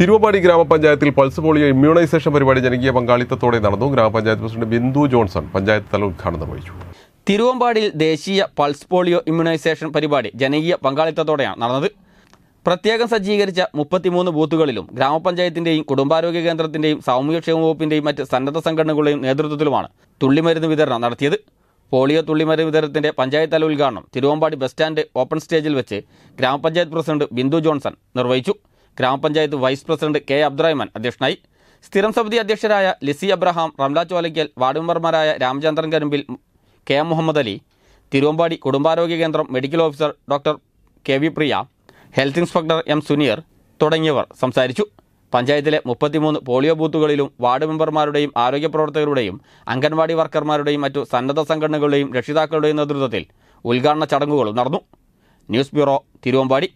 തിരുവമ്പാടി ഗ്രാമപഞ്ചായത്തിൽ pulse polio immunisation പരിപാടി ജനകീയ പങ്കാളിത്തത്തോടെ നടന്നു ഗ്രാമപഞ്ചായത്ത് പ്രസിഡന്റ് ബിന്ദു ജോൺസൺ പഞ്ചായത്ത് തല ഉദ്ഘാടനം നിർവഹിച്ചു തിരുവമ്പാടിയിൽ ദേശീയ പൾസ് പോളിയോ ഇമ്മ്യൂണൈസേഷൻ പരിപാടി ജനകീയ പങ്കാളിത്തത്തോടെയാണ് നടന്നത് പ്രത്യേകം സജ്ജീകരിച്ച മുപ്പത്തിമൂന്ന് ബൂത്തുകളിലും ഗ്രാമപഞ്ചായത്തിന്റെയും കുടുംബാരോഗ്യ കേന്ദ്രത്തിന്റെയും സാമൂഹ്യക്ഷേമ വകുപ്പിന്റെയും മറ്റ് സന്നദ്ധ സംഘടനകളുടെയും നേതൃത്വത്തിലുമാണ് തുള്ളിമരുന്ന് വിതരണം നടത്തിയത് പോളിയോ തുള്ളിമരുന്ന് വിതരണത്തിന്റെ പഞ്ചായത്ത് തല ഉദ്ഘാടനം തിരുവമ്പാടി ബസ് സ്റ്റാൻഡ് ഓപ്പൺ സ്റ്റേജിൽ വെച്ച് ഗ്രാമപഞ്ചായത്ത് പ്രസിഡന്റ് ബിന്ദു ജോൺസൺ നിർവഹിച്ചു ഗ്രാമപഞ്ചായത്ത് വൈസ് പ്രസിഡന്റ് കെ അബ്ദുറഹ്മാൻ അധ്യക്ഷനായി സ്ഥിരം സമിതി അധ്യക്ഷരായ ലിസി അബ്രഹാം റംലാ ചോലയ്ക്കൽ വാർഡ് മെമ്പർമാരായ രാമചന്ദ്രൻ കരുമ്പിൽ കെ എം മുഹമ്മദ് അലി തിരുവമ്പാടി കുടുംബാരോഗ്യ കേന്ദ്രം medical officer doctor K V Priya health inspector M Suneer തുടങ്ങിയവർ സംസാരിച്ചു പഞ്ചായത്തിലെ മുപ്പത്തിമൂന്ന് പോളിയോ ബൂത്തുകളിലും വാർഡ് മെമ്പർമാരുടെയും ആരോഗ്യ പ്രവർത്തകരുടെയും അംഗൻവാടി വർക്കർമാരുടെയും മറ്റു സന്നദ്ധ സംഘടനകളുടെയും രക്ഷിതാക്കളുടെയും നേതൃത്വത്തിൽ ഉദ്ഘാടന ചടങ്ങുകളും നടന്നു ന്യൂസ് ബ്യൂറോ തിരുവമ്പാടി